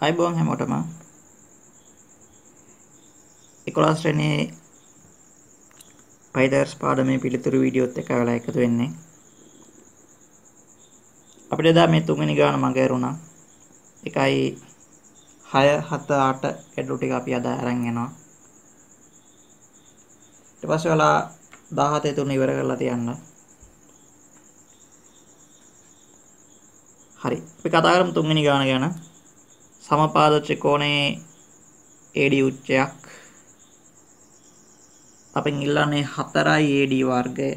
අයිබෝන් හැමෝටම 11 ශ්‍රේණියේ පයිදර්ස් පාඩමේ පිළිතුරු වීඩියෝත් එක්ක වෙලා එකතු වෙන්නේ අපිට එදා මේ තුන්වෙනි ගාන මග ඇරුණා 1යි 6 7 8 ගැටලු ටික අපි අද අරන් යනවා ඊට පස්සේ වෙලා 17 තුන ඉවර කරලා තියන්න හරි අපි කතා කරමු තුන්වෙනි ගාන ගැන සමපාද ත්‍රිකෝණයේ AD උච්චයක් අපෙන් ඉල්ලන්නේ 4යි AD වර්ගය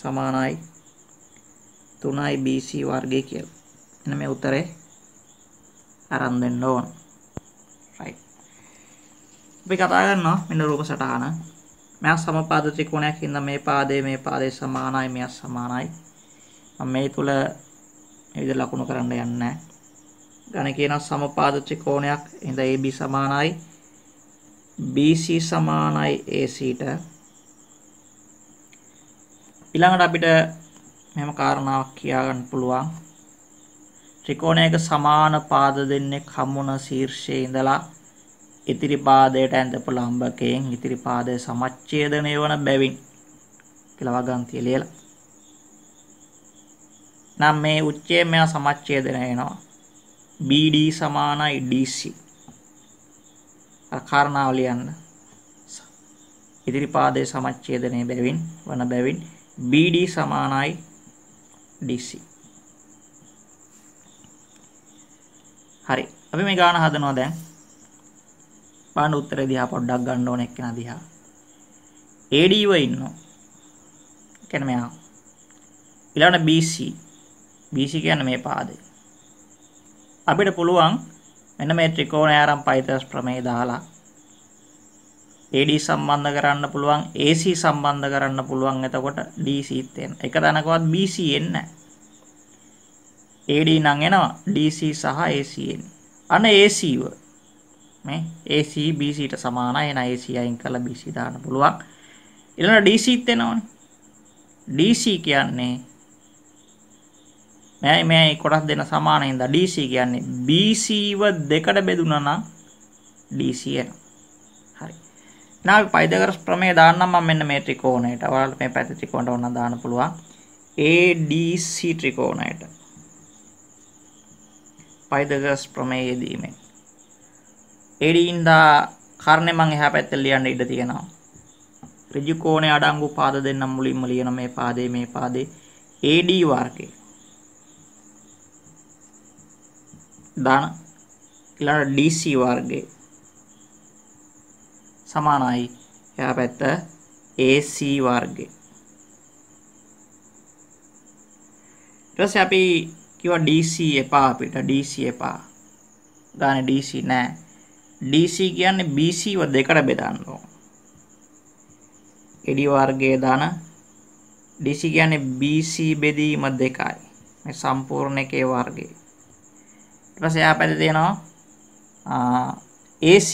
සමානයි 3යි BC වර්ගය කියලා. එන මේ උත්තරේ අරන් දෙන්න ඕන. right. අපි කතා කරනවා මෙන්න රූප සටහන. මෙයා සමපාද ත්‍රිකෝණයක් හින්දා මේ පාදයේ මේ පාදයේ සමානයි මෙයා සමානයි. මම මේ තුල මේ විදිහට ලකුණු කරන්න යන්නේ නැහැ. ඝන කියනවා සමපාද ත්‍රිකෝණයක්. එහෙනම් AB සමානයි BC සමානයි ACට. ඊළඟට අපිට මෙහෙම කාරණාවක් කියා ගන්න පුළුවන්. ත්‍රිකෝණයක සමාන පාද දෙන්නේ කම්මුණ ශීර්ෂයේ ඉඳලා ඉතිරි පාදයට ඇඳපු ලම්බකයෙන් ඉතිරි පාදයේ සමච්ඡේදණය වන බැවින් කියලා වගන්තිය ලියලා නම් මේ උච්චයේ මෙයා සමච්ඡේදන වෙනවා. BD සමානයි DC. අර කාරණාව ලියන්න. ඉදිරි පාදයේ සමච්ඡේදනයේ බැවින් වන බැවින් BD සමානයි DC. හරි. අපි මේ ගාන හදනවා දැන්. බලන්න උත්තරේ දිහා පොඩ්ඩක් ගන්න ඕන එක්කෙනා දිහා. AD ව ඉන්නවා. කියන්නේ මෙයා. ඊළඟ BC BC කියන්නේ මේ පාදය. අපිට පුළුවන් මෙන්න මේ ත්‍රිකෝණය ආරම් පයිතස් ප්‍රමේය දාලා AD සම්බන්ධ කරන්න පුළුවන් AC සම්බන්ධ කරන්න පුළුවන් එතකොට DCත් එන. එක තැනකවත් BC එන්නේ AD නම් එනවා DC සහ AC එන්නේ. අන AC ව මේ AC BCට සමානයි. එන AC අයින් කරලා BC දාන්න පුළුවන්. ඊළඟ DCත් එනවනේ. DC කියන්නේ මෙයයි මෙයයි කොටස් දෙන සමාන හින්දා DC කියන්නේ BC ව දෙකට බෙදුණා නම් DC එනවා. හරි. now පයිතගොරස් ප්‍රමේය දාන්නම් මම මෙන්න මේ ත්‍රිකෝණයට. ඔයාලට මේ පැති ත්‍රිකෝණයට ඕන දාන්න පුළුවන්. ADC ත්‍රිකෝණයට. පයිතගොරස් ප්‍රමේයයේදීමේ AD in the කරණේ මම එහා පැත්තට ලියන්න ඉඩ තියෙනවා. ඍජු කෝණේ අඩංගු පාද දෙන්නම් මුලින්ම ලියන මේ පාදේ මේ පාදේ AD වර්ගයේ ධන ඊළඟ DC වර්ගය සමානයි එයා පැත්ත AC වර්ගය ඊට පස්සේ අපි කිව්වා DC එපා අපිට DC එපා ගානේ DC නෑ DC කියන්නේ BC ව දෙකට බෙදන්න ඕන එඩි වර්ගයේ ධන DC කියන්නේ BC බෙදීම දෙකයි මේ සම්පූර්ණ එකේ වර්ගය ඊපස්සේ යා පැත්තේ තියෙනවා AC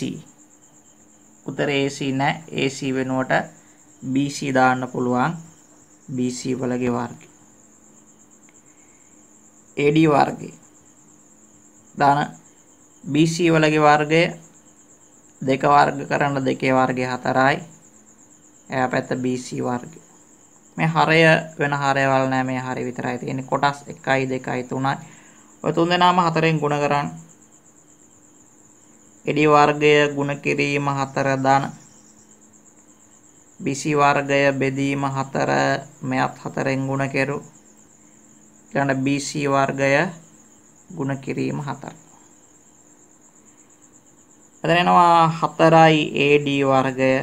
උතර AC නෑ AC වෙනුවට BC දාන්න පුළුවන් BC වලගේ වර්ගය AD වර්ගය දාන BC වලගේ වර්ගය දෙක වර්ග කරන දෙකේ වර්ගය 4යි. එයා පැත්ත BC වර්ගය. මේ හරය වෙන හරයවල් නෑ මේ හරය විතරයි තියෙන්නේ. කොටස් 1යි 2යි 3යි ඔය තුන් දෙනාම හතරෙන් ගුණ කරන්න. එඩි වර්ගය ගුණ කිරීම හතර දාන. බිසි වර්ගය බෙදීම හතර මෙයත් හතරෙන් ගුණ කෙරු. ඊළඟ BC වර්ගය ගුණ කිරීම හතර. එතන එනවා 4යි AD වර්ගය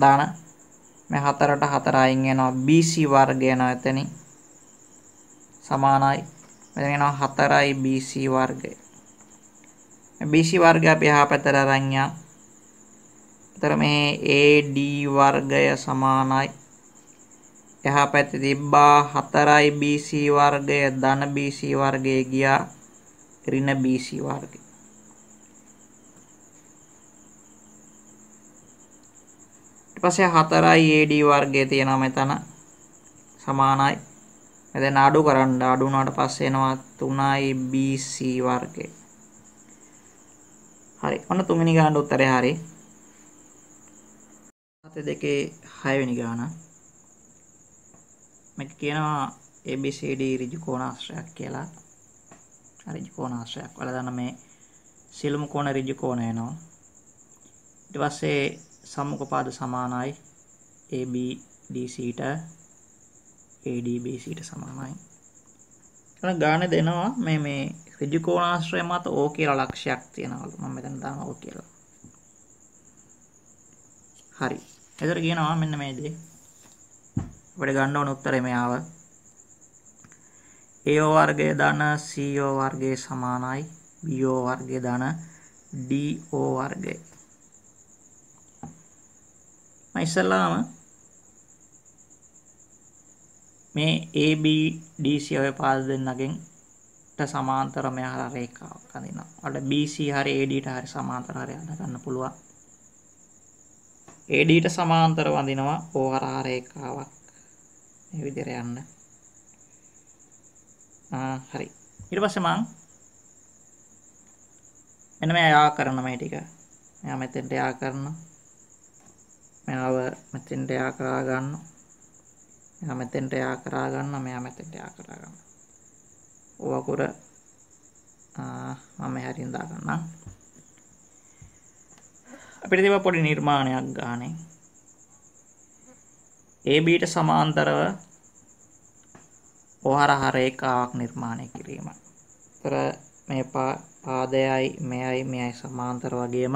දාන මේ හතරට හතරයින් එනවා BC වර්ගය එනවා එතනින් සමානයි මෙතන යනවා 4යි BC වර්ගය. BC වර්ගය අපි එහා පැත්තට අරන් යා. එතන මේ AD වර්ගය සමානයි එහා පැත්තේ තිබ්බා 4යි BC වර්ගය ධන BC වර්ගය ගියා ඍණ BC වර්ගය. ඊපස්සේ 4යි AD වර්ගය තියෙනවා මෙතන සමානයි දැන් අඩු කරන්න අඩු වුණාට පස්සේ එනවා 3යි BC වර්ගය. හරි. ඔන්න තුන්වෙනි ගානට උත්තරේ හරි. 7 දෙකේ 6 වෙනි ගාන. මේක කියනවා ABCD ඍජු කෝණාශ්‍රයක් කියලා. ඍජු කෝණාශ්‍රයක්. ඔයාලා දන්න මේ සිළුමු කෝණ ඍජු කෝණ වෙනවා. ඊට පස්සේ සම්මුඛ පාද සමානයි ABDC ට ADBCට සමානයි ගාන දෙනවා මේ මේ රිජුකෝනාශ්‍රය මත ඕ කියලා ලක්ෂයක් තියෙනවලු මම මෙතන දාන ඕ කියලා හරි එතකොට කියනවා මෙන්න මේ දේ අපිට ගන්න ඕන උත්තරේ මේ ආව AO වර්ගය ධන CO වර්ගය සමානයි BO වර්ගය ධන DO වර්ගය මම ඉස්සෙල්ලාම මේ ABDC ඔය පාද දෙන්නගෙන් ට සමාන්තර මෙහර රේඛාවක් අඳිනවා. ඔයාලට BC හරි AD ට හරි සමාන්තර හරි අඳ ගන්න පුළුවන්. AD ට සමාන්තර වඳිනවා O හරහා රේඛාවක්. මේ විදිහට යන්න. ආ හරි. ඊට පස්සේ මම මෙන්න මේ යා කරන මේ ටික. මෙයා මෙතෙන්ට යා කරනවා. මෙයාව මෙතෙන්ට යා කරා ගන්නවා. එයා මෙතෙන්ට යා කරා ගන්න මෙයා මෙතෙන්ට යා කරා ගන්න. ඕවකුර මම හැරින් දා ගන්නම්. අපිට තිබ්බ පොඩි නිර්මාණයක් ගානේ. AB ට සමාන්තරව ඔහරහ රේඛාවක් නිර්මාණය කිරීම. ඒතර මේ පාදයයි මෙයයි මෙයයි සමාන්තර වගේම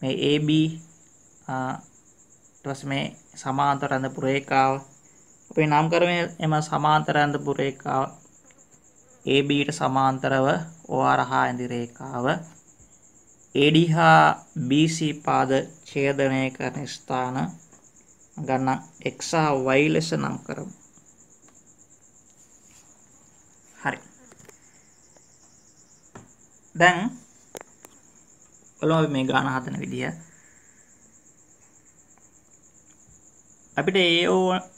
මේ AB ඊට පස්සේ මේ සමාන්තර රඳපු රේඛාව අපේ නාමකරණය එම සමාන්තර ඇඳපු රේඛාව AB ට සමාන්තරව OR හා ඇඳි රේඛාව AD හා BC පාද ඡේදනය කරන ස්ථාන ගන්න x හා y ලෙස නම් කරමු. හරි. දැන් බලමු මේ ගාන හදන විදිය. අපිට ඒ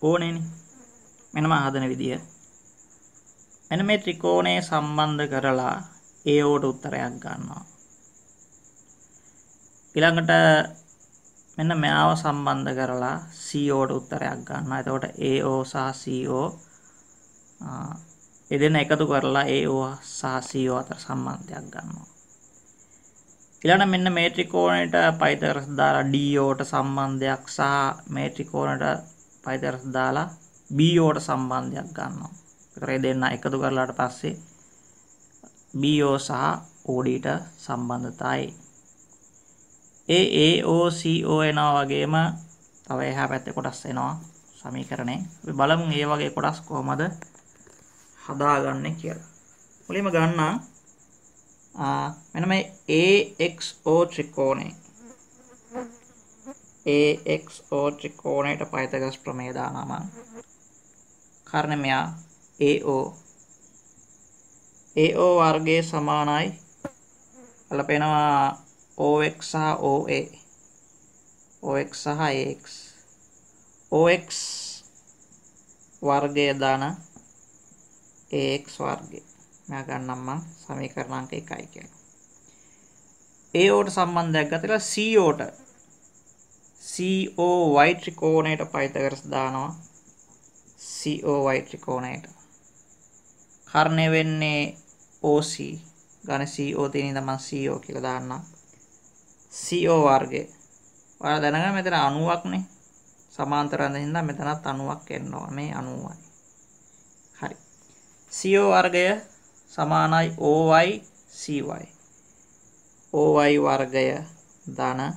ඕනේනේ මෙනම හදන විදිය. මෙන්න මේ ත්‍රිකෝණය සම්බන්ධ කරලා ඒ ඕට උත්තරයක් ගන්නවා. ඊළඟට මෙන්න මෙයාව සම්බන්ධ කරලා CO ට උත්තරයක් ගන්නවා. එතකොට AO සහ CO ඒ දෙන්න එකතු කරලා AO සහ CO අතර සම්බන්ධයක් ගන්නවා. ඊළඟ මෙන්න මේ ත්‍රිකෝණයට පයිතර්ස් දාලා DO ට සම්බන්ධයක් සහ මේ ත්‍රිකෝණයට පයිතර්ස් දාලා BOට සම්බන්ධයක් ගන්නවා. ඒතර ඒ දෙන්න එකතු කරලාට පස්සේ BO සහ ODට සම්බන්ධතායි. ඒ AOCO එනවා වගේම තව එහා පැත්තේ කොටස් එනවා සමීකරණේ. අපි බලමු මේ වගේ කොටස් කොහොමද හදාගන්නේ කියලා. මුලින්ම ගන්න මෙන්න මේ AXO ත්‍රිකෝණය. AXO ත්‍රිකෝණයට පයිතගස් ප්‍රමේය දානවා කර්ණමයා AO AO වර්ගයේ සමානයි බලපෙනවා OX සහ OA OX සහ AX OX වර්ගය දාන AX වර්ගය මෙයා ගන්නම් මම සමීකරණ අංක 1යි කියලා. AO ට සම්බන්ධයක් ගතලා CO ට COY ත්‍රිකෝණයට පයිතගරස් දානවා COY ත්‍රිකෝණයට. කර්ණය වෙන්නේ OC ඝන CO තියෙන ඉඳන් මම CO කියලා දාන්නම්. CO වර්ගය. ඔයාලා දැනගන්න මෙතන 90ක් නේ. සමාන්තර අඳින්න මෙතනත් 90ක් එනවා. මේ 90යි. හරි. CO වර්ගය සමානයි OY CY. OY වර්ගය ධන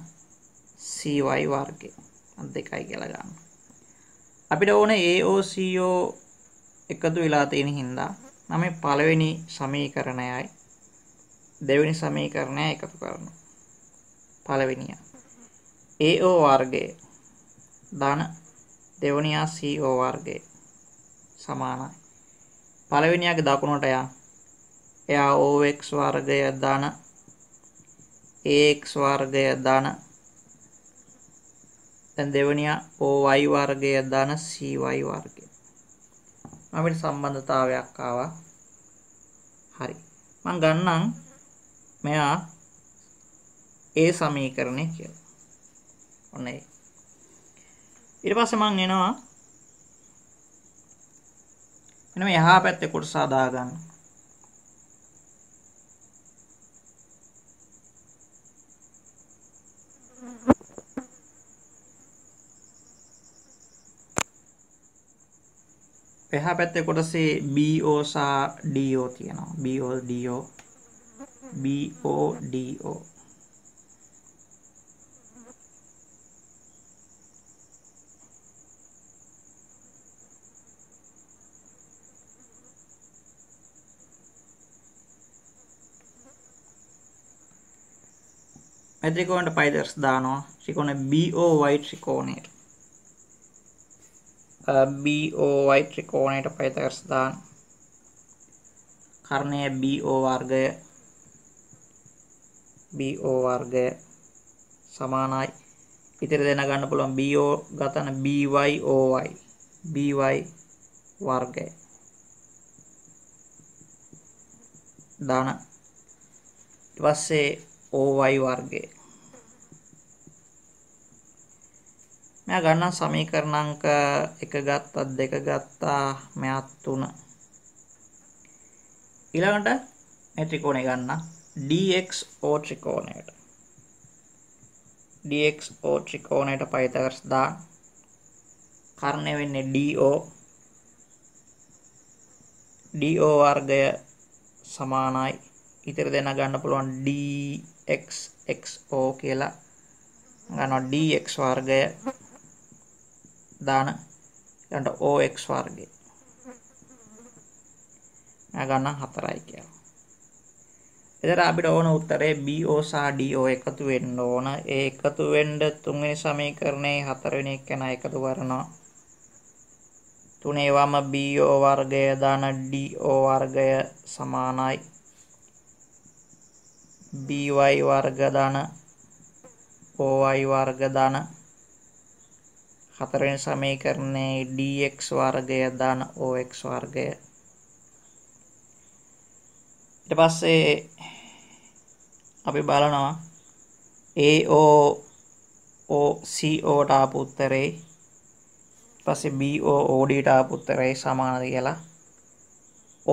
CY වර්ගය. අත් දෙකයි කියලා ගන්න. අපිට ඕන AOCO එකතු වෙලා තියෙන හින්දා නම් මේ පළවෙනි සමීකරණයයි දෙවෙනි සමීකරණය එකතු කරනවා. පළවෙනිය AO වර්ගය ධන දෙවෙනියා CO වර්ගය සමානයි. පළවෙනියාගේ දකුණට යා. එයා OX වර්ගය ධන AX වර්ගය ධන දැන් දෙවනියා OY වර්ගය ධන CY වර්ගය. අපිට සම්බන්ධතාවයක් ආවා. හරි. මම ගන්නම් මෙයා ඒ සමීකරණය කියලා. ඔන්න ඒ. ඊට පස්සේ මම එනවා මෙන්න මේ යහා පැත්තේ කොටස හදා ගන්න. එහා පැත්තේ කොටසේ BO සහ DO තියෙනවා. BO DO BO DO මේ ත්‍රිකෝණයට පයි දර්ශ දානවා ත්‍රිකෝණය BOY ත්‍රිකෝණයට BOY ත්‍රිකෝණයට පයිතගස් දාන කර්ණය BO වර්ගය BO වර්ගය සමානයි ඉතිරි දෙන ගන්න පුළුවන් BO ගතන BY OY BY වර්ගය දාන ඊට පස්සේ OY වර්ගය මෙයා ගන්න සමීකරණ අංක 1 ගත්තා 2 ගත්තා මෙයා 3 ඊළඟට මේ ත්‍රිකෝණය ගන්න DXO ත්‍රිකෝණයට DXO ත්‍රිකෝණයට පයිතගස් දාන්න කර්ණය වෙන්නේ DO DO වර්ගය සමානයි ඉතිර දෙන ගන්න පුළුවන් DXXO කියලා ගන්නවා DX වර්ගය දාන ඊළඟට OX වර්ගය. මම ගන්නම් 4යි කියලා. එතන අපිට ඕන උත්තරේ BO සහ DO එකතු වෙන්න ඕන. ඒ එකතු වෙන්න තුන්වෙනි සමීකරණයේ හතරවෙනි එක යන එකතු කරනවා. තුනේවම BO වර්ගය දාන DO වර්ගය සමානයි. BY වර්ග දාන OY වර්ග දාන හතරවෙනි සමීකරණයේ dx වර්ගය ධන ox වර්ගය ඊට පස්සේ අපි බලනවා ao o co ට ආපු උත්තරේ පස්සේ bo od ට ආපු උත්තරේ සමානද කියලා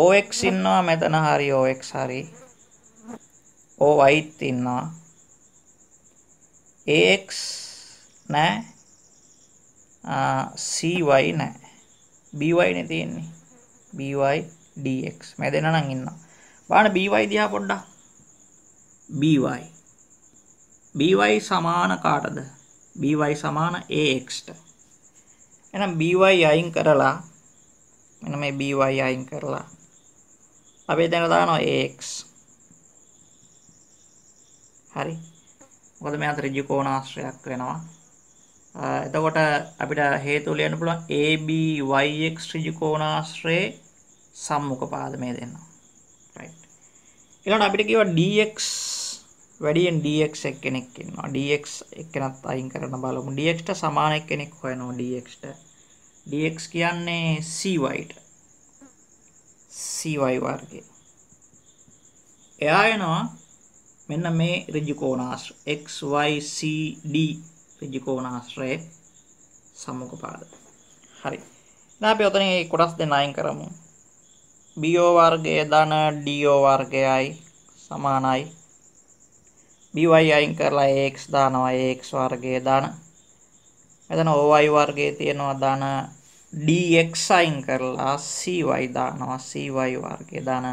ox ඉන්නවා මෙතන හරි ox හරි oy ඉන්නවා ax නෑ cy නෑ by නේ තියෙන්නේ by dx මැදෙන නම් ඉන්න බලන්න by දිහා පොඩ්ඩක් by by සමාන කාටද by සමාන ax ට එහෙනම් by අයින් කරලා මෙන්න මේ by අයින් කරලා අපි දැන් දානවා ax හරි මොකද මේ අතර ත්‍රිකෝණාශ්‍රයක් වෙනවා එතකොට අපිට හේතු ලියන්න පුළුවන් ABYX ත්‍රිකෝණාශ්‍රයේ සම්මුඛ පාදමය දෙන්නවා. right. ඊළඟට අපිට කියවා DX වැඩියෙන් DX එක්කෙනෙක් ඉන්නවා. DX එක්කෙනත් අයින් කරන්න බලමු. DX ට සමාන එක්කෙනෙක් හොයනවා DX ට. DX කියන්නේ CY ට. CY වර්ගය. එයා එනවා මෙන්න මේ ඍජු කෝණාශ්‍ර XYCD ඍජුකෝණ ආශ්‍රය සම්මුඛපාද. හරි. දැන් අපි ඔතන මේ කොටස් දෙක අයින් කරමු. BO වර්ගය ධන DO වර්ගයයි සමානයි. BY අයින් කරලා AX දානවා AX වර්ගය ධන. මෙතන OY වර්ගයේ තියෙනවා ධන DX අයින් කරලා CY දානවා CY වර්ගය ධන.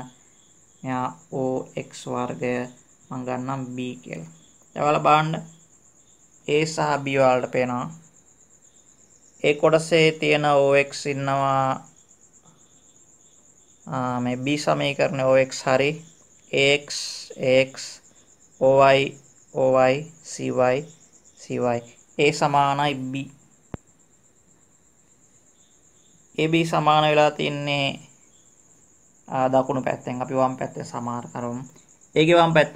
මෙයා OX වර්ගය මම ගන්නම් B කියලා. දැන් ඔයාලා බලන්න A සහ B වලට පේනවා. ඒ කොටසේ තියෙන OX ඉන්නවා මේ B සමීකරණය OX හරි AX AX OY OY CY CY A සමානයි B AB සමාන වෙලා තින්නේ දකුණු පැත්තෙන් අපි වම් පැත්තෙන් සමාන කරමු. ඒකේ වම් පැත්ත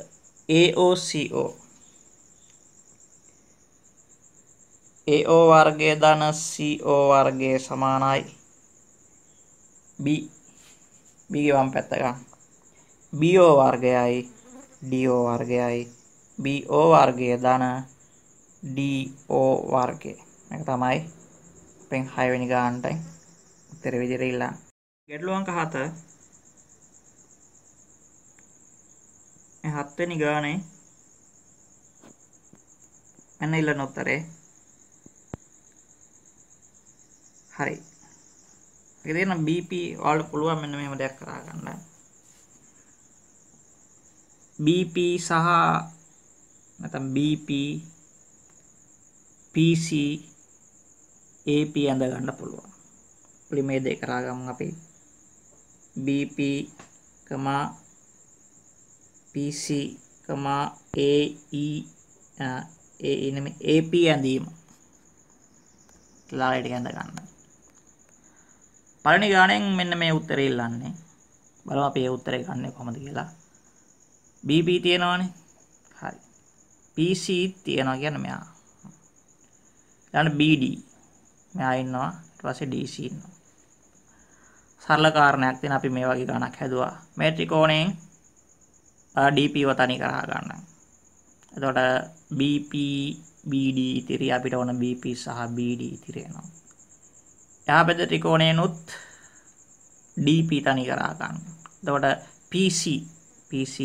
AOCO AO වර්ගය ධන CO වර්ගය සමානයි B B ගේ වම් පැත්ත ගන්න BO වර්ගයයි DO වර්ගයයි BO වර්ගය ධන DO වර්ගය මේක තමයි අපෙන් 6 වෙනි ගානට උත්තර විදිහට ඉල්ලන ගැටලු අංක 7 මේ 7 වෙනි ගානේ මෙන්න ඉල්ලන උත්තරේ හරි ගෙදන BP වල පුළුවන් මෙන්න මෙහෙම දෙයක් කරා ගන්න BP සහ නැත්නම් BP PC AP ඇඳ ගන්න පුළුවන් අපි මේ දෙක කරා ගමු අපි BP PC AE AE නෙමෙයි AP ඇඳීම ලාලට ඇඳ ගන්න පළවෙනි ගාණයෙන් මෙන්න මේ උත්තරේ ඉල්ලන්නේ. බලමු අපි ඒ උත්තරේ ගන්නෙ කොහොමද කියලා. BB තියෙනවානේ. හරි. PC තියෙනවා කියන්නේ මෙයා. ඊළඟ BD. මෙයා ඉන්නවා. ඊට පස්සේ DC ඉන්නවා. සරල කාරණයක් තියෙන අපි මේ වගේ ගණක් හැදුවා. මේ ත්‍රිකෝණයෙන් DP ව තනි කරා ගන්න. එතකොට BP BD ඉතිරි අපිට ඕන BP සහ BD ඉතිරි වෙනවා. යහපැද ත්‍රිකෝණයනුත් DP තනි කරා ගන්න. එතකොට PC PC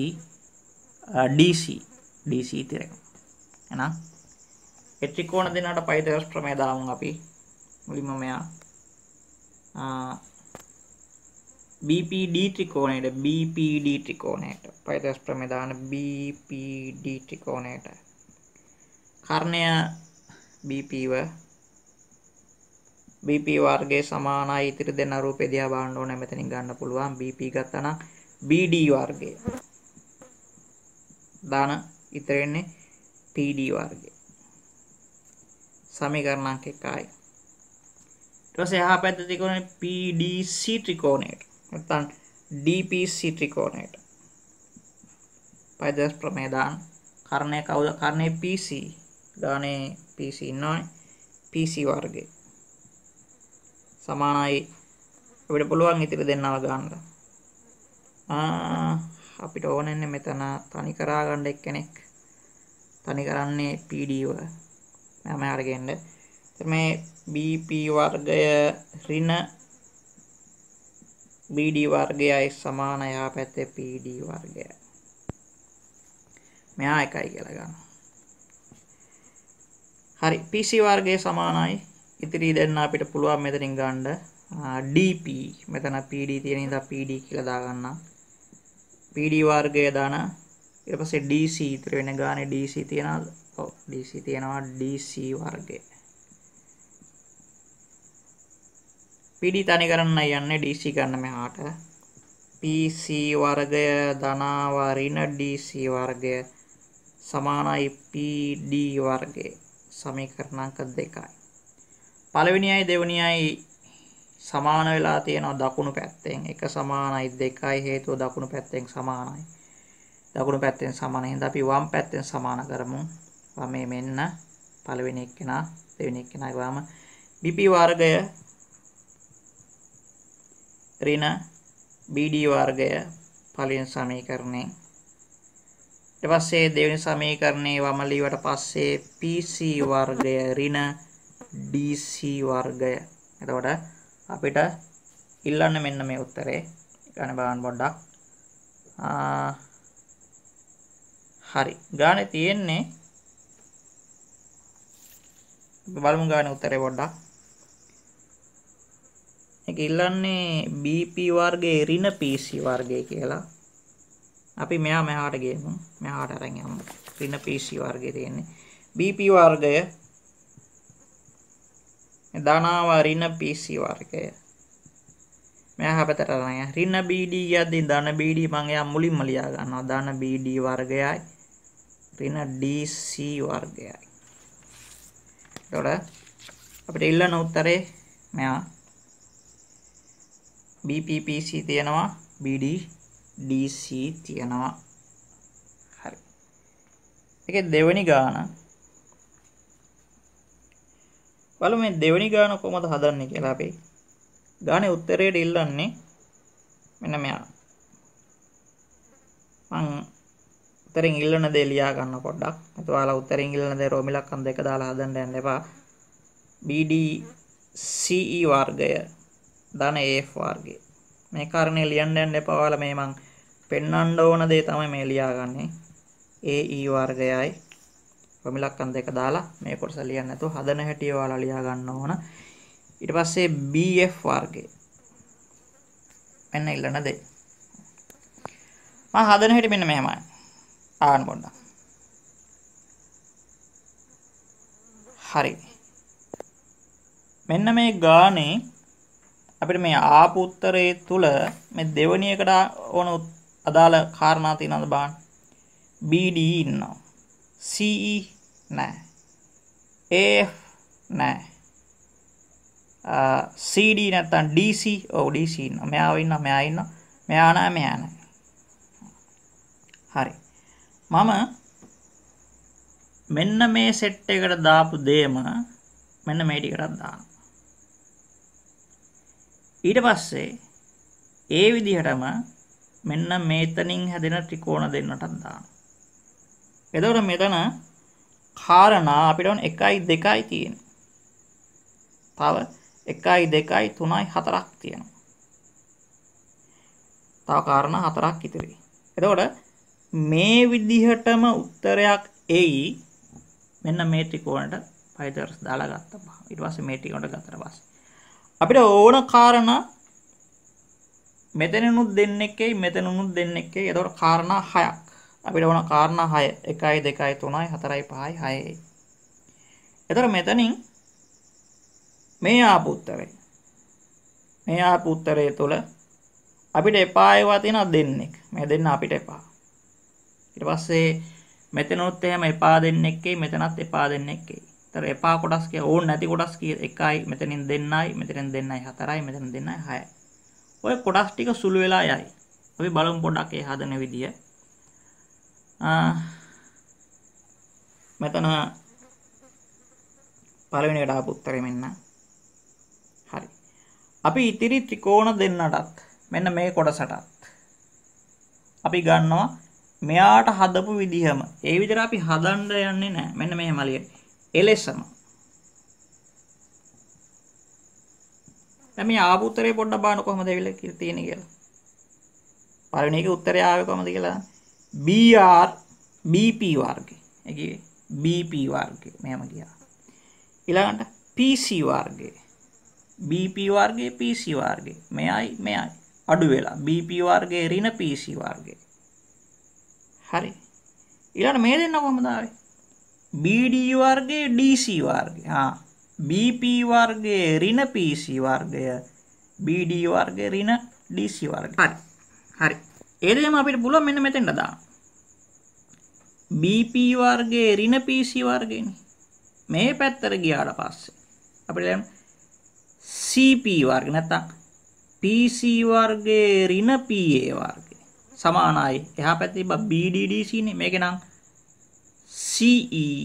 DC DC තිරේ. එහෙනම් ඒ ත්‍රිකෝණ දෙනාට පයිතගස් ප්‍රමේය දාමු අපි. මුලින්ම මෙයා BPD ත්‍රිකෝණයට BPD ත්‍රිකෝණයට පයිතගස් ප්‍රමේය දාන BPD ත්‍රිකෝණයට කර්ණය BP ව BP වර්ගයේ සමානයි ඉතිරි දෙන රූපේ දිහා බලන්න ඕනේ මෙතනින් ගන්න පුළුවන් BP ගත්තා නම් BD වර්ගය දාන ඉතිරි වෙන්නේ PD වර්ගය සමීකරණ අංක 1යි ඊට පස්සේ එහා පැත්තේ තිබුණේ PDC ත්‍රිකෝණයට නැත්නම් DPC ත්‍රිකෝණයට පයිදස් ප්‍රමේය දාන කර්ණය කවුද කර්ණය PC ගානේ PC ඉන්නවනේ PC වර්ගේ සමානයි අපිට පුළුවන් ඉතිරි දෙන්නව ගන්න. අපිට ඕනන්නේ මෙතන තනි කරා ගන්න එක්කෙනෙක්. තනි කරන්නේ PD වල. මම අරගෙන. ඉතින් මේ BP වර්ගය ඍණ BD වර්ගයයි සමාන යා පැත්තේ PD වර්ගය. මෙයා එකයි කියලා ගන්න. හරි PC වර්ගය සමානයි ඉතිරි දැන් අපිට පුළුවන් මෙතනින් ගන්න DP මෙතන PD තියෙන නිසා PD කියලා දාගන්න. PD වර්ගය දාන ඊට පස්සේ DC ඉතිරි වෙන ගානේ DC තියනවාද? ඔව් DC තියනවා DC වර්ගය. PD තනි කරන්න යන්නේ DC ගන්න මෙහාට. PC වර්ගය ධනාවරින DC වර්ගය සමානයි PD වර්ගය. සමීකරණ අංක දෙකයි. පළවෙනියයි දෙවෙනියයි සමාන වෙලා තියෙනවා දකුණු පැත්තෙන් එක සමානයි දෙකයි හේතුව දකුණු පැත්තෙන් සමානයි දකුණු පැත්තෙන් සමානයි හින්දා අපි වම් පැත්තෙන් සමාන කරමු වමේ මෙන්න පළවෙනි එක්කෙනා දෙවෙනි එක්කෙනා ගාම BP වර්ගය ඍණ BD වර්ගය පළවෙනි සමීකරණේ ඊට පස්සේ දෙවෙනි සමීකරණේ වම ලියුවට පස්සේ PC වර්ගය ඍණ DC වර්ගය. එතකොට අපිට ඉල්ලන්න මෙන්න මේ උත්තරේ. ඊළඟ බලන්න පොඩ්ඩක්. හරි. ගානේ තියෙන්නේ බලමු ගානේ උත්තරේ පොඩ්ඩක්. එක ඉල්ලන්නේ BP වර්ගයේ ඍණ PC වර්ගය කියලා. අපි මෙයා මෙහාට ගියමු. මෙහාට අරන් යමු. ඍණ PC වර්ගය තියෙන්නේ. BP වර්ගය ධනාවරින පිසි වර්ගය මෙයා හැපතට ළඟ ඍණ BD යද්දී ධන BD මම එයා මුලින්ම ලියා ගන්නවා ධන BD වර්ගයයි ඍණ DC වර්ගයයි එතකොට අපිට ඉල්ලන උත්තරේ මෙයා BPPC තියෙනවා BD DC තියෙනවා හරි ඒකේ දෙවෙනි ගාන බලමු මේ දෙවෙනි ගාන කොහමද හදන්නේ කියලා අපි ගානේ උත්තරයට ඉල්ලන්නේ මෙන්න මෙයා මං උත්තරෙන් ඉල්ලන දේ ලියා ගන්න පොඩ්ඩක් එතකොට උත්තරෙන් ඉල්ලන දේ රෝමිලක් අන් දෙක දාලා හදන්න යන්න එපා BD CE වර්ගය ධන AF වර්ගය මේ කාරණේ ලියන්න යන්න එපා ඔයාලා මේ මං පෙන්වන්න ඕන දේ තමයි මේ ලියාගන්නේ AE වර්ගයයි ප්‍රමිලක්කන්ද එක දාලා මේ කොටස ලියන්න නැතුව හදන හැටි ඔයාලා ලියා ගන්න ඕන. ඊට පස්සේ BF වර්ගය. මෙන්න ඉල්ලන දෙය. මම හදන හැටි මෙන්න මෙහෙමයි. ආන්න පොඩ්ඩක්. හරි. මෙන්න මේ ගානේ අපිට මේ ආපු උත්තරේ තුල මේ දෙවෙනි එකට ඕන අදාළ කාරණා තියෙනවද බලන්න. BD e ඉන්නවා. CE නෑ AF නෑ CD නැත්තම් DC ඔව් DC ඉන්නවා මෙයා ඉන්නවා මෙයා ඉන්නවා මෙයා නෑ මෙයා නෑ හරි මම මෙන්න මේ සෙට් එකට දාපු දේම මෙන්න මේ ටිකටත් දානවා ඊට පස්සේ ඒ විදිහටම මෙන්න මේතනින් හැදෙන ත්‍රිකෝණ දෙන්නටත් දානවා එතකොට මෙතන කාරණා අපිට ඕන 1යි 2යි තියෙන. තව 1යි 2යි 3යි 4ක් තියෙනවා. තව කාරණා හතරක් ඉතිරි. එතකොට මේ විදිහටම උත්තරයක් එයි. මෙන්න මේ ත්‍රිකෝණයට පයිතරස් දාලා ගත්තා. ඊට පස්සේ මේ ටිකට ගත්තට පස්සේ අපිට ඕන කාරණා මෙතනනුත් දෙන්නෙක් එකයි මෙතනනුත් දෙන්නෙක් එකයි. එතකොට කාරණා හයක්. අපිට ඕන කාරණා 6 1 2 3 4 5 6 එතකොට මෙතනින් මේ ආපු උත්තරේ මේ ආපු උත්තරය තුළ අපිට එපා ඒවා තියෙනවා දෙන්නෙක් මේ දෙන්න අපිට එපා ඊට පස්සේ මෙතනොත් එහෙම එපා දෙන්නෙක් එයි මෙතනත් එපා දෙන්නෙක් එයි ඒතර එපා කොටස් කිය ඕන් නැති කොටස් කිය එකයි මෙතනින් දෙන්නයි මෙතනින් දෙන්නයි හතරයි මෙතන දෙන්නයි හයයි ඔය කොටස් ටික සුළු වෙලා යයි අපි බලමු පොඩ්ඩක් ඒ හදන විදිය මෙතන පළවෙනි එකට ආපු උත්තරේ මෙන්න. හරි. අපි ඉතිරි ත්‍රිකෝණ දෙන්නටත් මෙන්න මේ කොටසටත් අපි ගන්නවා මෙයාට හදපු විදිහම. ඒ විදිහට අපි හදන්න යන්නේ නැහැ. මෙන්න මෙහෙම ලියන්න. එලෙසම. දැන් මේ ආපු උත්තරේ පොඩ්ඩක් බලන්න කොහමද ඇවිල්ලා කියලා තියෙන්නේ කියලා. පළවෙනි එකේ උත්තරය ආවේ කොහමද කියලා. BR BP වර්ගය. ඒ කිව්වේ BP වර්ගය. මෙහෙම ගියා. ඊළඟට PC වර්ගය. BP වර්ගය PC වර්ගය. මෙයයි මෙයයි. අඩු වෙලා BP වර්ගය ඍණ PC වර්ගය. හරි. ඊළඟ මේ දෙන්න කොහමද ආවේ? BD වර්ගයේ DC වර්ගය. ආ BP වර්ගයේ ඍණ PC වර්ගය BD වර්ගයේ ඍණ DC වර්ගය. හරි. හරි. ඒ දෙයම අපිට පුළුවන් මෙන්න මෙතෙන්ට දාන්න. BP වර්ගයේ ඍණ PC වර්ගයනේ. මේ පැත්තට ගියාට පස්සේ අපිට දැන් CP වර්ග නැත්තම් PC වර්ගයේ ඍණ PA වර්ගය සමානයි. එහා පැත්තේ තිබ්බා BDDC නේ. මේකේ නම් CE EA.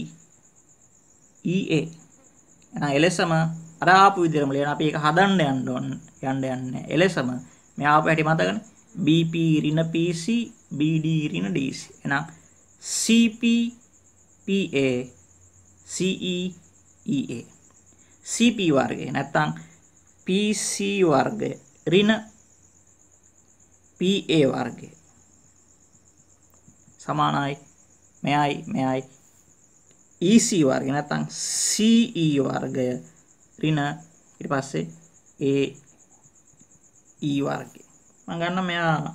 එහෙනම් එලෙසම අර ආපු විදිහම ලියන අපි ඒක හදන්න යන්න ඕන යන්න යන්නේ. එලෙසම මේ ආපු හැටි මතකනේ. BP ඍණ PC BD ඍණ DC. එහෙනම් CPPA CEEA CP වර්ගය නැත්නම් PC වර්ගය ඍණ PA වර්ගය සමානයි මෙයයි මෙයයි EC වර්ගය නැත්නම් CE වර්ගය ඍණ ඊට පස්සේ A E වර්ගය මම ගන්න මෙයා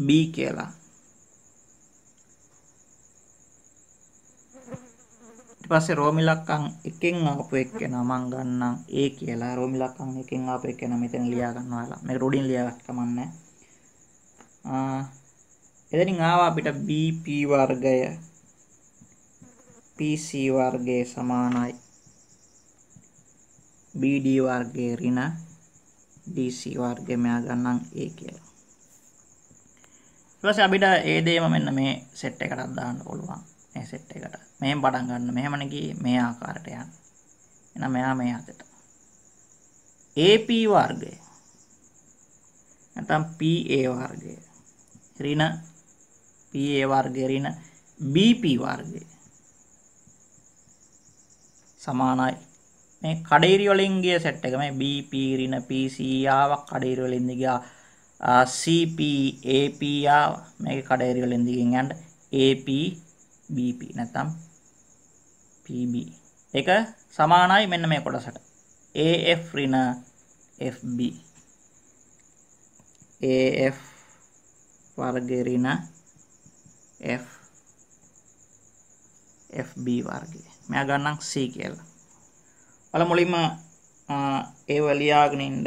B කියලා. ඊට පස්සේ රෝමිලක්කම් එකෙන් ආපු එක්කෙනා මං ගන්නම් A කියලා. රෝමිලක්කම් එකෙන් ආපු එක්කෙනා මෙතන ලියා ගන්නවා ලා. මේක උඩින් ලියා ගන්න කමන්නේ. ආ එතනින් ආවා අපිට BP වර්ගය PC වර්ගය සමානයි BD වර්ගය ඍණ DC වර්ගය මෙයා ගන්නම් A කියලා. ඊපස්සේ අපිට ඒ දේම මෙන්න මේ සෙට් එකටත් දාන්න පුළුවන්. මේ සෙට් එකට. මෙහෙන් පටන් ගන්න. මෙහෙමනේ ගියේ මේ ආකාරයට යන්න. එහෙනම් මෙයා මේ අතට. AP වර්ගය. නැත්නම් PA වර්ගය. ඍණ PA වර්ගය ඍණ BP වර්ගය. සමානයි. මේ කඩේරි වලින් ගිය සෙට් එක මේ BP ඍණ PC e ආවක් කඩේරි වලින් ගියා CP AP ආව මේකේ කඩේරි වලින් දිගින් යන්න AP BP නැත්නම් PB එක සමානයි මෙන්න මේ කොටසට AF ඍණ FB AF වර්ගය ඍණ F FB වර්ගය මෙයා ගන්නම් C කියලා. ඔයාලා මුලින්ම ඒව ලියාගෙන ඉන්න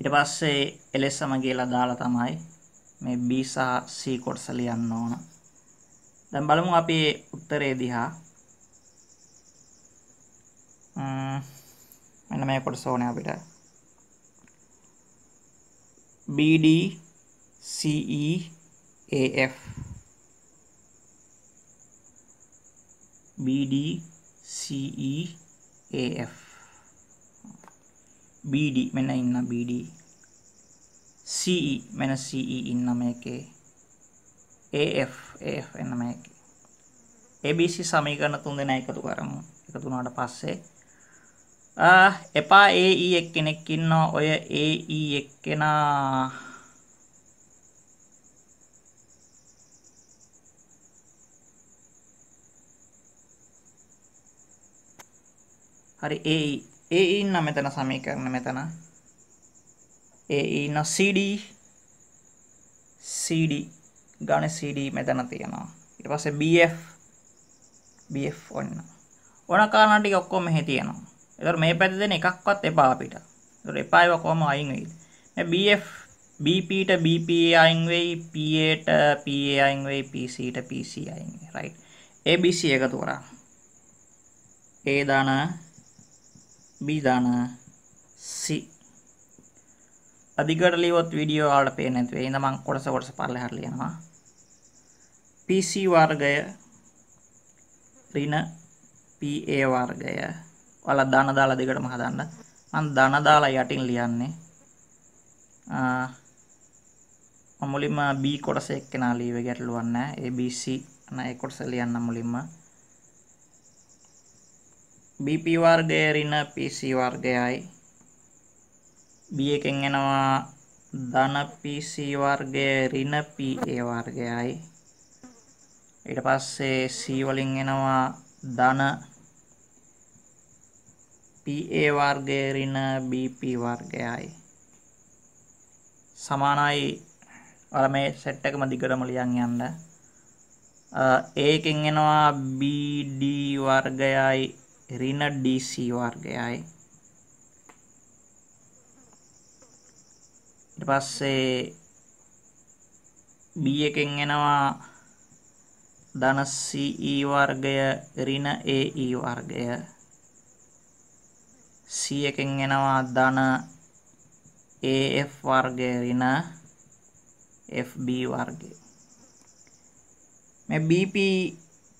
ඊට පස්සේ එලෙසම කියලා දාලා තමයි මේ B සහ C කොටස ලියන්න ඕන. දැන් බලමු අපි උත්තරේ දිහා. මෙන්න මේ කොටස ඕනේ අපිට. BD CE AF BD CE AF BD මෙන්න ඉන්න BD CE මෙන්න CE ඉන්න මේකේ AF AF එන්න මේකේ ABC සමීකරණ තුන දෙනා එකතු කරමු එකතු වුණාට පස්සේ එපා AE එක්කෙනෙක් ඉන්නවා ඔය AE එක්කෙනා හරි AE ඒ ඉන්න මෙතන සමීකරණ මෙතන ඒ ඉන්න CD CD ගණ CD මෙතන තියෙනවා ඊට පස්සේ BF BF ඔන්න ඔන කාරණා ටික ඔක්කොම මෙහි තියෙනවා ඒතර මේ පැත්තේ දෙන එකක්වත් එපා අපිට ඒතර එපා ඒවා කොහොම අයින් වෙයිද මේ BF BPට BPA අයින් වෙයි PAට PA අයින් වෙයි PCට PC අයින් වෙයි රයිට් ABC එකතු කරා ඒ දාන බීදාන සි අධිකට ලියවොත් වීඩියෝ වලට පේන්නේ නැති වෙයි. ඉතින් මම කොටස කොටස පල්ලෙහාට ලියනවා. PC වර්ගය ඍණ PA වර්ගය වල ධන දාලා දෙකටම හදන්න. මම ධන දාලා යටින් ලියන්නේ. ආ මම මුලින්ම B කොටස එක්කෙනා ලියවෙ ගැටලුවක් නැහැ. ABC නෑ ඒ කොටස ලියන්න මුලින්ම. BP වර්ගය ඍණ PC වර්ගයයි B එකෙන් එනවා ධන PC වර්ගය ඍණ PA වර්ගයයි ඊට පස්සේ C වලින් එනවා ධන PA වර්ගය ඍණ BP වර්ගයයි සමානයි අර මේ සෙට් එකම දිගටම ලියන් යන්න ඒකෙන් එනවා BD වර්ගයයි ඍණ DC වර්ගයයි ඊට පස්සේ B එකෙන් එනවා ධන CE වර්ගය ඍණ AE වර්ගය C එකෙන් එනවා ධන AF වර්ගය ඍණ FB වර්ගය මේ BP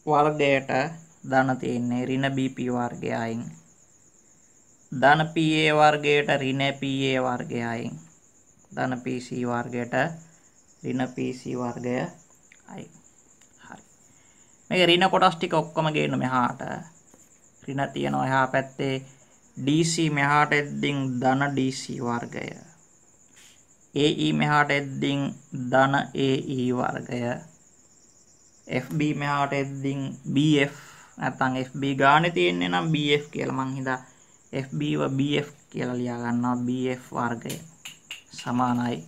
වර්ගයට දාන තියෙන්නේ ඍණ BP වර්ගයයින් දාන PA වර්ගයට ඍණ PA වර්ගයයින් දාන PC වර්ගයට ඍණ PC වර්ගයයි හරි මේක ඍණ කොටස් ටික ඔක්කොම ගේන්න මෙහාට ඍණ තියෙනවා එහා පැත්තේ DC මෙහාට එද්දින් ධන DC වර්ගය AE මෙහාට එද්දින් ධන AE වර්ගය FB මෙහාට එද්දින් BF නැත්තම් FB ගානේ තියෙන්නේ නම් BF කියලා මං හිතා FB ව BF කියලා ලියා ගන්නවා BF වර්ගය සමානයි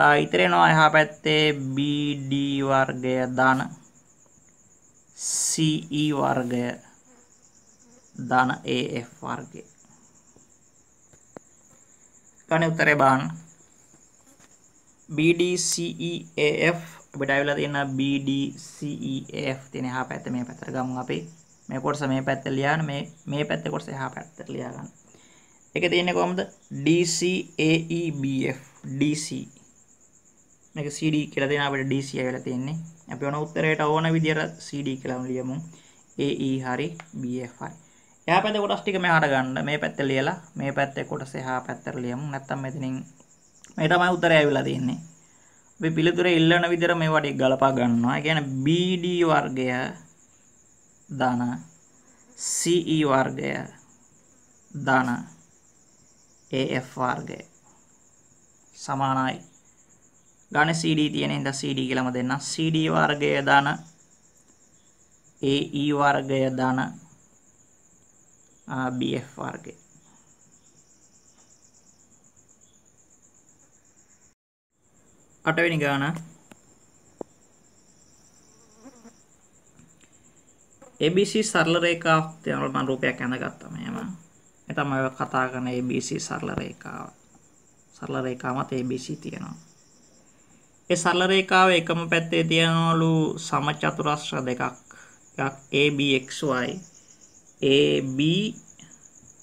ආ ඉතරේනවා එහා පැත්තේ BD වර්ගය ධන CE වර්ගය ධන AF වර්ගය කණේ උත්තරේ බලන්න BDCEAF ඔබට ඇවිල්ලා තියෙන B D C E F තියෙන එහා පැත්ත මේ පැත්තට ගමු අපි මේ කොටස මේ පැත්ත ලියාන මේ මේ පැත්තේ කොටස එහා පැත්තට ලියා ගන්න. ඒකේ තියෙන්නේ කොහමද? D C A E B F D C මේක CD කියලා දෙන අපිට DC ඇවිල්ලා තියෙන්නේ. අපි ඕන උත්තරයට ඕන විදියට CD කියලා ලියමු. AE හරි BF හරි. එහා පැත්තේ කොටස් ටික මෙහාට ගන්න. මේ පැත්තේ ලියලා මේ පැත්තේ කොටස එහා පැත්තට ලියමු. නැත්තම් මෙතනින් මේ තමයි උත්තරය ඇවිල්ලා තියෙන්නේ. අපි පිළිතුර ඉල්ලන විදිහට මේ වටේ ගලපා ගන්නවා. ඒ කියන්නේ BD වර්ගය ධන CE වර්ගය ධන AF වර්ගය සමානයි. ඝන CD තියෙන හින්දා CD කියලාම දෙන්නම්. CD වර්ගය ධන AE වර්ගය ධන BF වර්ගය අටවෙනි ගාන ABC සරල රේඛාවක් යනවල මම රූපයක් ඇඳගත්තා මෙහෙම. ඒ තමයි ඔය කතා කරන ABC සරල රේඛාව. සරල රේඛාවත් ABC තියෙනවා. ඒ සරල රේඛාව එකම පැත්තේ තියනවලු සමචතුරස්‍ර දෙකක්. එකක් ABXY AB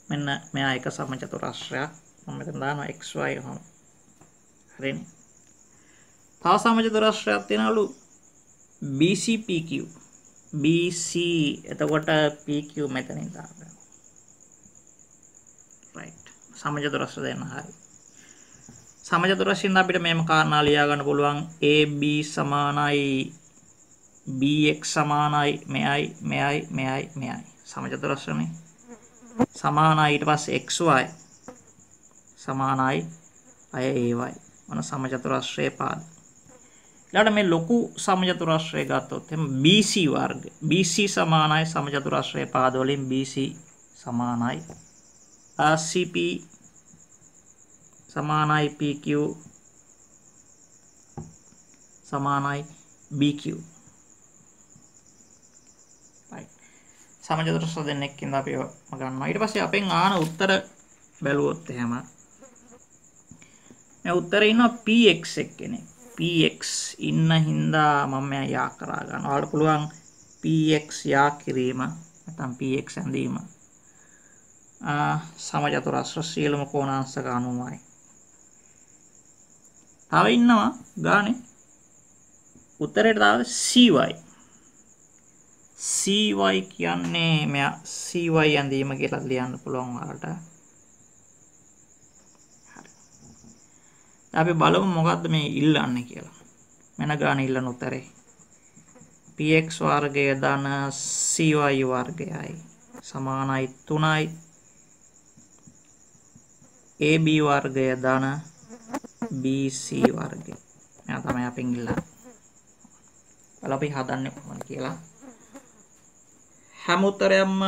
මෙන්න මෙයා එක සමචතුරස්‍රයක්. මම මෙතන දානවා XY ඔහොම. හරිනේ. තව සමජ දොරස්ත්‍රයක් තියෙනවලු BCPQ BC එතකොට PQ මෙතනින් දාන්න right සමජ දොරස්ත්‍ර දෙන්න හරි සමජ දොරස්ත්‍රින් අපිට මේම කාරණා ලියා ගන්න පුළුවන් AB සමානයි BX සමානයි මෙයයි මෙයයි මෙයයි මෙයයි සමජ දොරස්ත්‍රනේ සමානයි ඊට පස්සේ XY සමානයි අය ඒවයි මොන සමජතුරස්ශ්‍රය පාද ඊළඟට මේ ලොකු සමචතුරස්‍රය ගත්තොත් එහෙනම් BC වර්ග BC සමානයි සමචතුරස්‍රය පාද වලින් BC සමානයි CP සමානයි PQ සමානයි BQ සමජතුරස්‍ර දෙන්නෙක්කින්ද අපි ගන්නවා ඊට පස්සේ අපෙන් ආන උත්තර බැලුවොත් එහෙම මේ උත්තරේ ඉන්නවා PX කෙනෙක් px ඉන්න හින්දා මම මෙයා යා කරා ගන්න. ඔයාලට පුළුවන් px යා කිරීම නැත්නම් px ඇඳීම. සමචතුරස්‍ර සියලුම කෝණාංශක 90යි. තව ඉන්නවා ගානේ. උත්තරයට දාව cy. cy කියන්නේ මෙයා cy ඇඳීම කියලා ලියන්න පුළුවන් ඔයාලට. අපි බලමු මොකද්ද මේ ඉල්ලන්නේ කියලා. මෙන ගාන ඉල්ලන උතරේ px වර්ගය ධන cy වර්ගයයි සමානයි 3යි. ab වර්ගය ධන bc වර්ගය. එයා තමයි අපෙන් ඉල්ලන්නේ. බලමු අපි හදන්නේ කොහොමද කියලා. හැම උත්තරයක්ම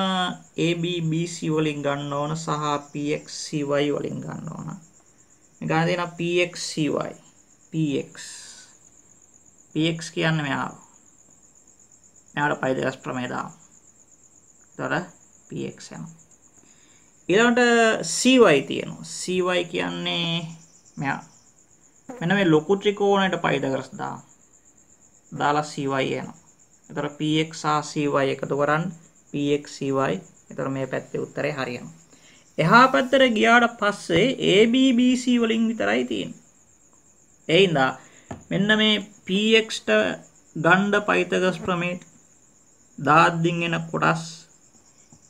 ab bc වලින් ගන්න ඕන සහ px cy වලින් ගන්න ඕන. ගාන තියෙනවා px cy px px කියන්නේ මෙයා මෙයාට පයිතගස් ප්‍රමේය දාමු. ඒතර px යනවා. ඊළඟට cy තියෙනවා. cy කියන්නේ මෙයා මෙන්න මේ ලොකු ත්‍රිකෝණයට පයිතගස් දාමු. දාලා cy යනවා. ඒතර px සහ cy එකතු කරන් px cy. ඒතර මේ පැත්තේ උත්තරේ හරියනවා. එහා පැත්තට ගියාට පස්සේ ABBC වලින් විතරයි තියෙන්නේ. ඒ හින්දා මෙන්න මේ px ට ගණ්ඩ පයිතගස් ප්‍රමේය දාද්දින් එන කොටස්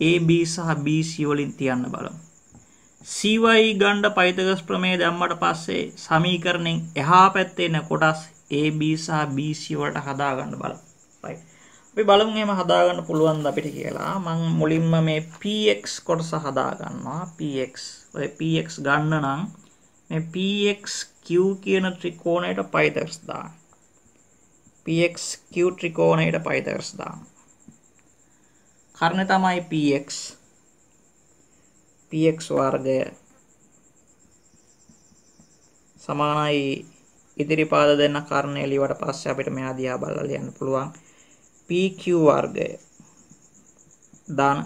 AB සහ BC වලින් තියන්න බලමු. CY ගණ්ඩ පයිතගස් ප්‍රමේය දැම්මට පස්සේ සමීකරණයෙන් එහා පැත්තේ එන කොටස් AB සහ BC වලට හදා ගන්න බලමු. right අපි බලමු එහෙම හදාගන්න පුළුවන්ද අපිට කියලා. මම මුලින්ම මේ px කොටස හදාගන්නවා. px. ඔය px ගන්න නම් මේ pxq කියන ත්‍රිකෝණයට පයිතර්ස් දාන්න. pxq ත්‍රිකෝණයට පයිතර්ස් දාන්න. කර්ණය තමයි px. px වර්ගය සමානයි ඉදිරිපාද දෙන්න කර්ණය ලිවට පස්සේ අපිට මෙහා දිහා බලලා ලියන්න පුළුවන්. PQ වර්ගය ධන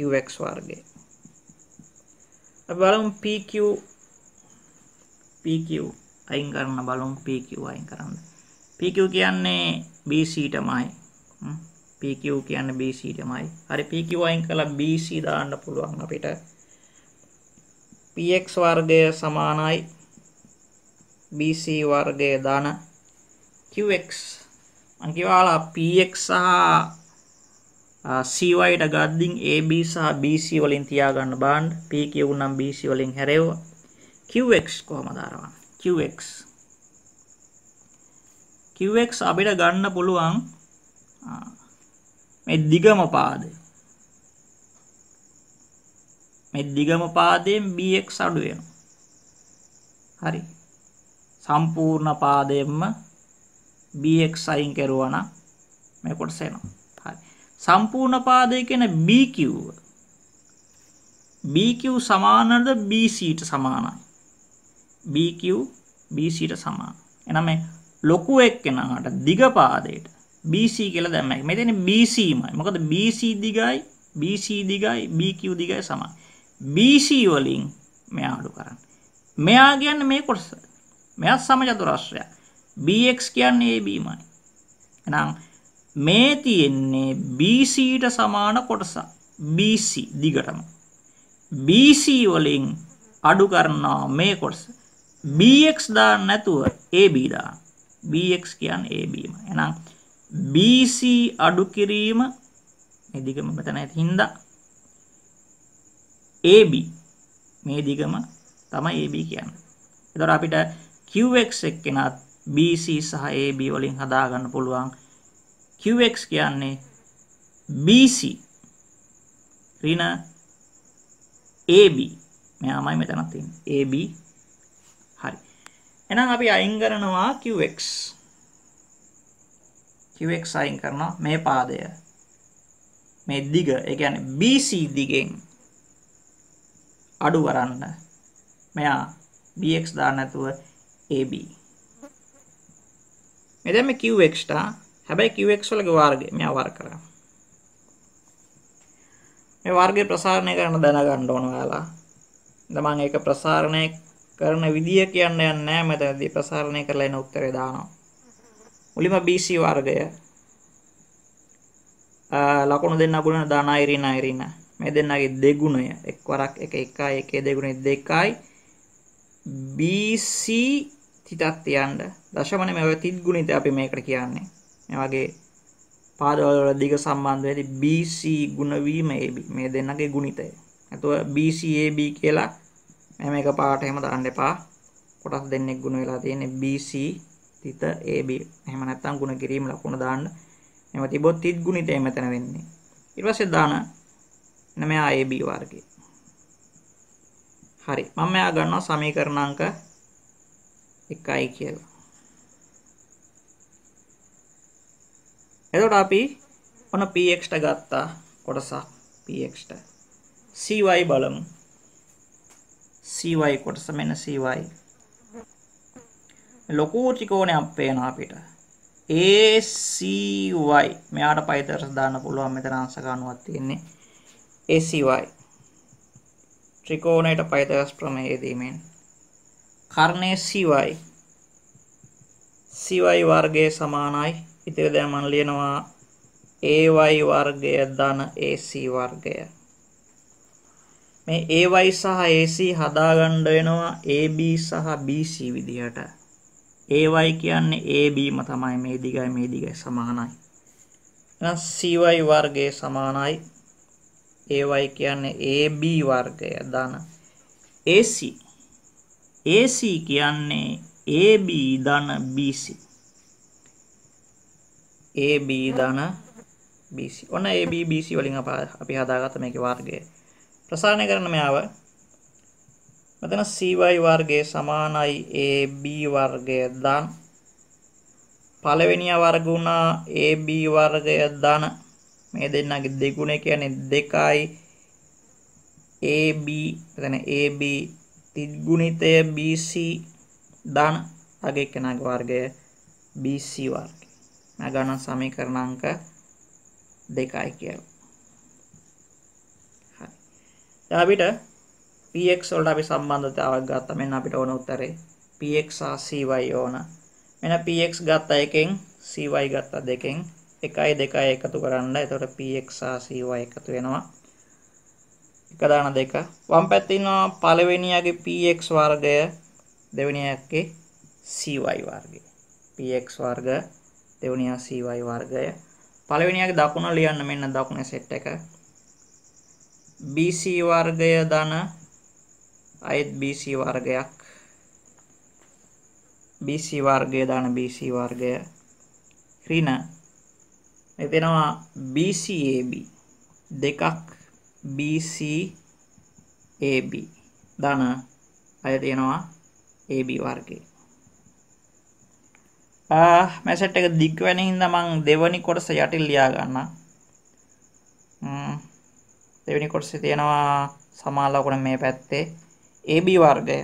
QX වර්ගය අපි බලමු PQ PQ අයින් කරන්න බලමු PQ අයින් කරන්න PQ කියන්නේ BC තමයි PQ කියන්නේ BC තමයි හරි PQ අයින් කළා BC දාන්න පුළුවන් අපිට PX වර්ගය සමානයි BC වර්ගය ධන QX මං කිව්වා px සහ cy ට ගද්දින් ab සහ bc වලින් තියාගන්න බාන්න p කියවු නම් bc වලින් හැරෙව qx කොහමද ආරවන්නේ qx qx අපිට ගන්න පුළුවන් මේ දිගම පාදය මේ දිගම පාදයෙන් bx අඩු වෙනවා. හරි. සම්පූර්ණ පාදයෙන්ම bx අයින් කරුවා නම් මේ කොටස එනවා. හරි. සම්පූර්ණ පාදය කියන bq bq සමානද bc ට සමානයි. bq bc ට සමාන. එහෙනම් මේ ලොකු එක්කෙනාට දිග පාදයට BC කියලා දැම්ම එක. මෙතන BCමයි. මොකද BC දිගයි BC දිගයි BQ දිගයි සමානයි. BC වලින් මෙයා අඩු කරන්න. මෙයා කියන්නේ මේ කොටස. මෙයා සමචතුරස්‍රයක්. bx කියන්නේ abමයි. එහෙනම් මේ තියෙන්නේ bcට සමාන කොටසක්. bc දිගටම. bc වලින් අඩු කරනවා මේ කොටස. bx දාන්න නැතුව ab දාන්න. bx කියන්නේ abම. එහෙනම් bc අඩු කිරීම මේ දිගම මෙතන ඇති හින්දා ab මේ දිගම තමයි ab කියන්නේ. එතකොට අපිට qx එක්කෙනත් BC සහ AB වලින් හදාගන්න පුළුවන් QX කියන්නේ BC ඍණ AB මෙයාමයි මෙතන තියෙන්නේ AB හරි එහෙනම් අපි අයින් කරනවා QX QX අයින් කරනවා මේ පාදය මේ දිග ඒ කියන්නේ BC දිගෙන් අඩු කරන්න මෙයා BX දාන්න නැතුව AB මේ දැන් මේ qx ට හැබැයි qx වලගේ වර්ගය මෙයා වර්ග කරා මේ වර්ගය ප්‍රසාරණය කරන්න දැනගන්න ඕන ඔයාලා දැන් මම ඒක ප්‍රසාරණය කරන විදිය කියන්න යන්නේ නැහැ මෙතනදී ප්‍රසාරණය කරලා එන උත්තරේ දානවා මුලින්ම bc වර්ගය ලකුණු දෙන්න ගුණන දාන අයිරින අයිරින මේ දෙන්නගේ දෙගුණය එක්වරක් එක එකයි එකේ දෙගුණේ දෙකයි bc තිතක් තියන්න දශමනේ මේ ඔය තිත් ගුණිත අපි මේකට කියන්නේ මේ වගේ පාදවල වල දිග සම්බන්ධ වෙදී BC ගුණ වීම AB මේ දෙන්නගේ ගුණිතය නැතුව BCAB කියලා මම එක පාට එහෙම දාන්න එපා කොටස් දෙන්නෙක් ගුණ වෙලා තියෙන්නේ BC තිත AB එහෙම නැත්නම් ගුණ කිරීම ලකුණ දාන්න එහෙම තිබොත් තිත් ගුණිතය මෙතන වෙන්නේ ඊට පස්සේ දාන එන මෙයා AB වර්ගය හරි මම මෙයා ගන්නවා සමීකරණ අංක එකයි කියලා. එතකොට අපි ඔන්න px ට ගත්තා කොටසක් px ට cy බලමු. cy කොටස මෙන්න cy ලොකු ත්‍රිකෝණයක් පේනවා අපිට. ACY මෙයාට පයිතරස් දාන්න පුළුවන් මෙතන අංශක 90ක් තියෙන්නේ ACY ත්‍රිකෝණයට පයිතරස් ප්‍රමේයය දීමෙන් කර්ණය සිවයි සිවයි වර්ගය සමානයි ඉතිරි දැන් මම ලියනවා ay වර්ගය ධන ac වර්ගය මේ ay සහ ac හදාගන්න වෙනවා ab සහ bc විදිහට ay කියන්නේ ab ම තමයි මේ දිගයි මේ දිගයි සමානයි එහෙනම් cy වර්ගය සමානයි ay කියන්නේ ab වර්ගය ධන ac AC කියන්නේ AB ධන BC. AB ධන BC. ඔන්න AB BC වලින් අපි හදාගත්ත මේකේ වර්ගය. ප්‍රසාරණය කරන මෙයාව මෙතන CY වර්ගය සමානයි AB වර්ගය ධන පළවෙනිය වර්ග වුණා AB වර්ගය ධන මේ දෙන්නගේ දෙගුණය කියන්නේ 2යි AB එතන AB තිත්ගුණිතය BC ධන අගේ කෙනාගේ වර්ගය BC වර්ගය. ගණන් සමීකරණ අංක දෙකයි කියලා. හරි. දැන් අපිට px වලට අපි සම්බන්ධතාවක් ගත්තා. මෙන්න අපිට ඕන උත්තරේ px සහ cy ඕන. මෙන්න px ගත්ත එකෙන් cy ගත්ත දෙකෙන් 1යි 2යි එකතු කරන්න. එතකොට px සහ cy එකතු වෙනවා. ගදාන දෙක වම් පැත්තින්නවා පලවෙනියගේ පx වර්ගය දෙවනියක්ගේ cy වර්ගය px වර්ග දෙවනියා cy වර්ගය පළවෙනියගේ දකුණ ලියන්න මෙන්න දකුණේ සෙට් එක bc වර්ගය ධන අයත් bc වර්ගයක් bc වර්ගය ධන bc වර්ගය ඍණ එතනවා bcab දෙකක් BCAB ධන අය තියෙනවා AB වර්ගේ මැසට් එක දිග් වෙන හින්දා මම දෙවනි කොටස යටින් ලියා ගන්නම් දෙවෙනි කොටසේ තියෙනවා සමාන ලකුණ මේ පැත්තේ AB වර්ගය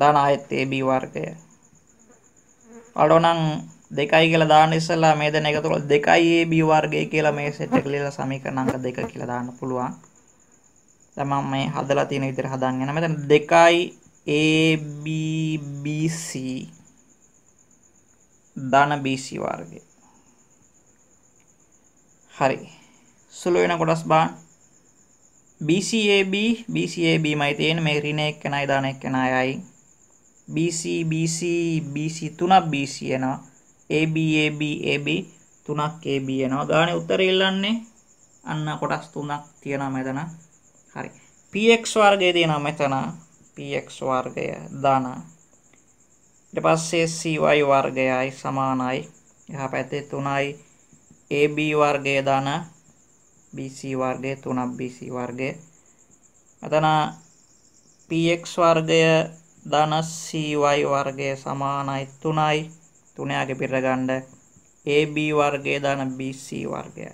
ධන ආයත් AB වර්ගය අඩෝනම් දෙකයි කියලා දාන්න ඉස්සෙල්ලා මේ දෙන එකතු කරලා 2ab වර්ගය කියලා මේ සෙට් එක ලියලා සමීකරණ අංක 2 කියලා දාන්න පුළුවන්. දැන් මම මේ හදලා තියෙන විදිහට හදාගෙන යනවා. මෙතන 2යි ab bc ධන bc වර්ගය. හරි. සුළු වෙන කොටස් බලන්න. BCAB BCAB මයි තියෙන මේ ඍණ එක්කනයි ධන එක්කනයි BC BC BC 3ක් BC එනවා AB AB AB තුනක් AB යනවා. ගානේ උත්තරය ඉල්ලන්නේ අන්න කොටස් තුනක් තියෙනවා මෙතන. හරි. px වර්ගය තියෙනවා මෙතන. px වර්ගය ධන. ඊට පස්සේ cy වර්ගයයි සමානයි. යහපැත්තේ 3යි AB වර්ගය ධන BC වර්ගය 3 BC වර්ගය. මෙතන px වර්ගය ධන cy වර්ගය සමානයි 3යි. තුනයාගේ පිරගන්න AB වර්ගය දාන BC වර්ගයයි